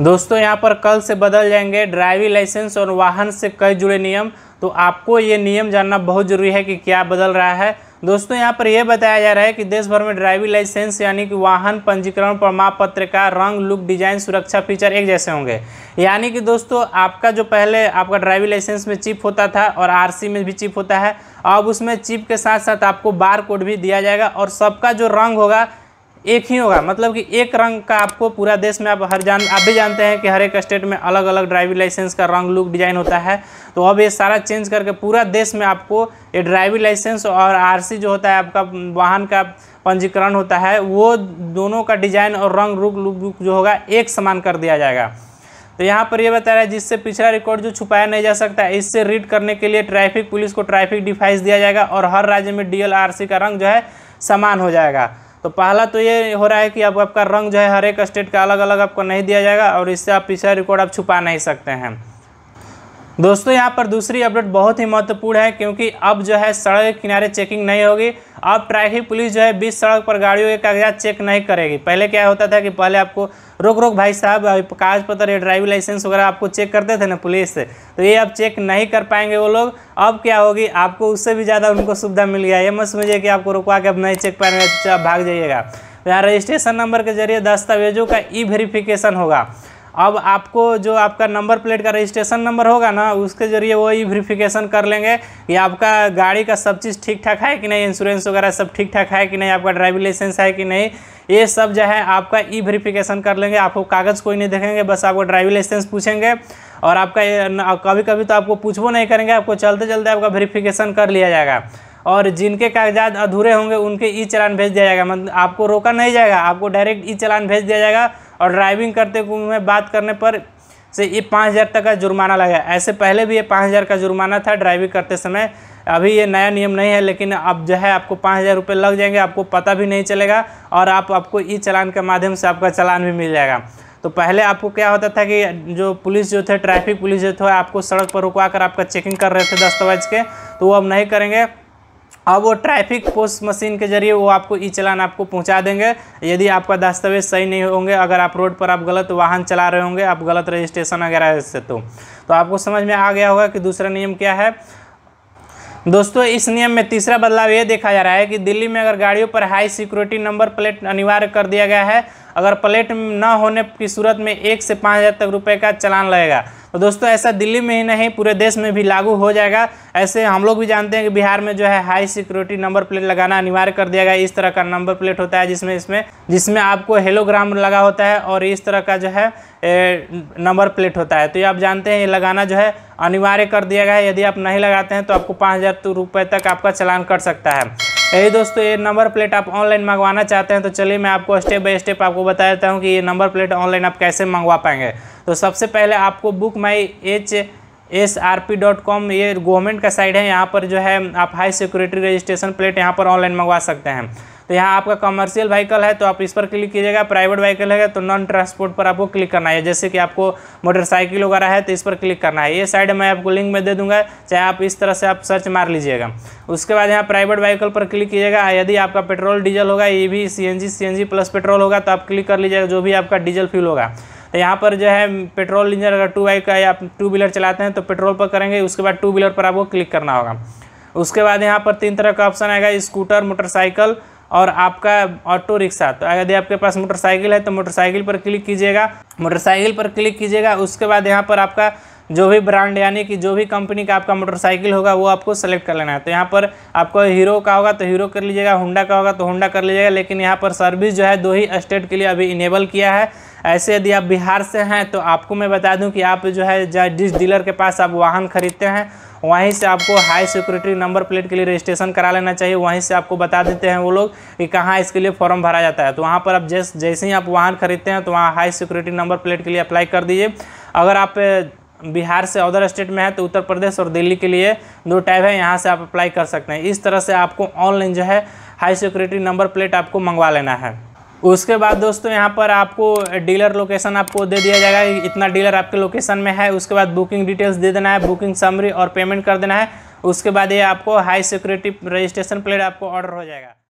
दोस्तों यहाँ पर कल से बदल जाएंगे ड्राइविंग लाइसेंस और वाहन से कई जुड़े नियम तो आपको ये नियम जानना बहुत ज़रूरी है कि क्या बदल रहा है दोस्तों यहाँ पर यह बताया जा रहा है कि देश भर में ड्राइविंग लाइसेंस यानी कि वाहन पंजीकरण प्रमाण पत्र का रंग लुक डिजाइन सुरक्षा फीचर एक जैसे होंगे यानी कि दोस्तों आपका जो पहले आपका ड्राइविंग लाइसेंस में चिप होता था और आरसी में भी चिप होता है अब उसमें चिप के साथ साथ आपको बार कोड भी दिया जाएगा और सबका जो रंग होगा एक ही होगा मतलब कि एक रंग का आपको पूरा देश में आप हर जान आप भी जानते हैं कि हर एक स्टेट में अलग अलग ड्राइविंग लाइसेंस का रंग लुक डिजाइन होता है तो अब ये सारा चेंज करके पूरा देश में आपको ये ड्राइविंग लाइसेंस और आर जो होता है आपका वाहन का पंजीकरण होता है वो दोनों का डिजाइन और रंग रुक लुक जो होगा एक समान कर दिया जाएगा तो यहाँ पर ये बता रहा है जिससे पिछला रिकॉर्ड जो छुपाया नहीं जा सकता है इससे रीड करने के लिए ट्रैफिक पुलिस को ट्रैफिक डिफाइस दिया जाएगा और हर राज्य में डीएलआरसी का रंग जो है समान हो जाएगा तो पहला तो ये हो रहा है कि अब आपका रंग जो है हर एक स्टेट का अलग अलग आपको नहीं दिया जाएगा और इससे आप पीछे रिकॉर्ड आप छुपा नहीं सकते हैं दोस्तों यहाँ पर दूसरी अपडेट बहुत ही महत्वपूर्ण है क्योंकि अब जो है सड़क के किनारे चेकिंग नहीं होगी अब ट्रैफिक पुलिस जो है बीच सड़क पर गाड़ियों के कागजात चेक नहीं करेगी पहले क्या होता था कि पहले आपको रोक रोक भाई साहब कागज पत्र या ड्राइविंग लाइसेंस वगैरह आपको चेक करते थे ना पुलिस से तो ये अब चेक नहीं कर पाएंगे वो लोग अब क्या होगी आपको उससे भी ज़्यादा उनको सुविधा मिल गया ये मत समझिए कि आपको रुकवा के अब नहीं चेक पाएंगे तो भाग जाइएगा यहाँ रजिस्ट्रेशन नंबर के जरिए दस्तावेजों का ई वेरिफिकेशन होगा अब आपको जो आपका नंबर प्लेट का रजिस्ट्रेशन नंबर होगा ना उसके जरिए वो ई वेरीफिकेशन कर लेंगे या आपका गाड़ी का सब चीज़ ठीक ठाक है कि नहीं इंश्योरेंस वगैरह सब ठीक ठाक है कि नहीं आपका ड्राइविंग लाइसेंस है कि नहीं ये सब जो है आपका ई वेरीफिकेशन कर लेंगे आपको कागज़ कोई नहीं देखेंगे बस आपको ड्राइविंग लाइसेंस पूछेंगे और आपका कभी कभी तो आपको पूछबो नहीं करेंगे आपको चलते चलते आपका वेरीफिकेशन कर लिया जाएगा और जिनके कागजात अधूरे होंगे उनके ई चलान भेज दिया जाएगा मतलब आपको रोका नहीं जाएगा आपको डायरेक्ट ई चलान भेज दिया जाएगा और ड्राइविंग करते हुए बात करने पर से ये पाँच हज़ार तक का जुर्माना लगा ऐसे पहले भी ये पाँच हज़ार का जुर्माना था ड्राइविंग करते समय अभी ये नया नियम नहीं है लेकिन अब जो है आपको पाँच हज़ार रुपये लग जाएंगे आपको पता भी नहीं चलेगा और आप आपको ई चलान के माध्यम से आपका चलान भी मिल जाएगा तो पहले आपको क्या होता था कि जो पुलिस जो थे ट्रैफिक पुलिस जो थे आपको सड़क पर रुकवा कर आपका चेकिंग कर रहे थे दस्तावेज के तो वो अब नहीं करेंगे अब वो ट्रैफिक पोस्ट मशीन के जरिए वो आपको ई चलान आपको पहुंचा देंगे यदि आपका दस्तावेज सही नहीं होंगे अगर आप रोड पर आप गलत वाहन चला रहे होंगे आप गलत रजिस्ट्रेशन वगैरह से तो, तो आपको समझ में आ गया होगा कि दूसरा नियम क्या है दोस्तों इस नियम में तीसरा बदलाव ये देखा जा रहा है कि दिल्ली में अगर गाड़ियों पर हाई सिक्योरिटी नंबर प्लेट अनिवार्य कर दिया गया है अगर प्लेट न होने की सूरत में एक से पाँच हज़ार तक रुपए का चलान लगेगा और तो दोस्तों ऐसा दिल्ली में ही नहीं पूरे देश में भी लागू हो जाएगा ऐसे हम लोग भी जानते हैं कि बिहार में जो है हाई सिक्योरिटी नंबर प्लेट लगाना अनिवार्य कर दिया गया इस तरह का नंबर प्लेट होता है जिसमें इसमें जिसमें आपको हेलोग्राम लगा होता है और इस तरह का जो है नंबर प्लेट होता है तो ये आप जानते हैं ये लगाना जो है अनिवार्य कर दिया गया है यदि आप नहीं लगाते हैं तो आपको पाँच हज़ार तो रुपये तक आपका चलान कर सकता है यही दोस्तों ये नंबर प्लेट आप ऑनलाइन मंगवाना चाहते हैं तो चलिए मैं आपको स्टेप बाय स्टेप आपको बता देता हूँ कि ये नंबर प्लेट ऑनलाइन आप कैसे मंगवा पाएंगे तो सबसे पहले आपको book my H S R P dot com ये गवर्नमेंट का साइट है यहाँ पर जो है आप हाई सिक्योरिटी रजिस्ट्रेशन प्लेट यहाँ पर ऑनलाइन मंगवा सकते हैं तो यहाँ आपका कमर्शियल व्हीकल है तो आप इस पर क्लिक कीजिएगा प्राइवेट व्हीकल है तो नॉन ट्रांसपोर्ट पर आपको क्लिक करना है जैसे कि आपको मोटरसाइकिल वगैरह है तो इस पर क्लिक करना है ये साइड मैं आपको लिंक में दे दूंगा चाहे आप इस तरह से आप सर्च मार लीजिएगा उसके बाद यहाँ प्राइवेट व्हीकल पर क्लिक कीजिएगा यदि आपका पेट्रोल डीजल होगा ये भी C N G C N G plus petrol होगा तो आप क्लिक कर लीजिएगा जो भी आपका डीजल फ्यूल होगा तो यहाँ पर जो है पेट्रोल इंजन अगर टू बाइक का या टू व्हीलर चलाते हैं तो पेट्रोल पर करेंगे उसके बाद टू व्हीलर पर आपको क्लिक करना होगा उसके बाद यहाँ पर तीन तरह का ऑप्शन आएगा स्कूटर मोटरसाइकिल और आपका ऑटो रिक्शा तो यदि आपके पास मोटरसाइकिल है तो मोटरसाइकिल पर क्लिक कीजिएगा मोटरसाइकिल पर क्लिक कीजिएगा उसके बाद यहाँ पर आपका जो भी ब्रांड यानी कि जो भी कंपनी का आपका मोटरसाइकिल होगा वो आपको सेलेक्ट कर लेना है तो यहाँ पर आपको हीरो का होगा तो हीरो कर लीजिएगा होंडा का होगा तो होंडा कर लीजिएगा लेकिन यहाँ पर सर्विस जो है दो ही स्टेट के लिए अभी इनेबल किया है ऐसे यदि आप बिहार से हैं तो आपको मैं बता दूँ कि आप जो है जिस डीलर के पास आप वाहन खरीदते हैं वहीं से आपको हाई सिक्योरिटी नंबर प्लेट के लिए रजिस्ट्रेशन करा लेना चाहिए वहीं से आपको बता देते हैं वो लोग कि कहाँ इसके लिए फॉर्म भरा जाता है तो वहाँ पर आप जैसे जैसे ही आप वाहन खरीदते हैं तो वहाँ हाई सिक्योरिटी नंबर प्लेट के लिए अप्लाई कर दीजिए अगर आप बिहार से अदर स्टेट में है तो उत्तर प्रदेश और दिल्ली के लिए दो टैब है यहाँ से आप अप्लाई कर सकते हैं इस तरह से आपको ऑनलाइन जो है हाई सिक्योरिटी नंबर प्लेट आपको मंगवा लेना है उसके बाद दोस्तों यहाँ पर आपको डीलर लोकेशन आपको दे दिया जाएगा इतना डीलर आपके लोकेशन में है उसके बाद बुकिंग डिटेल्स दे देना है बुकिंग समरी और पेमेंट कर देना है उसके बाद ये आपको हाई सिक्योरिटी रजिस्ट्रेशन प्लेट आपको ऑर्डर हो जाएगा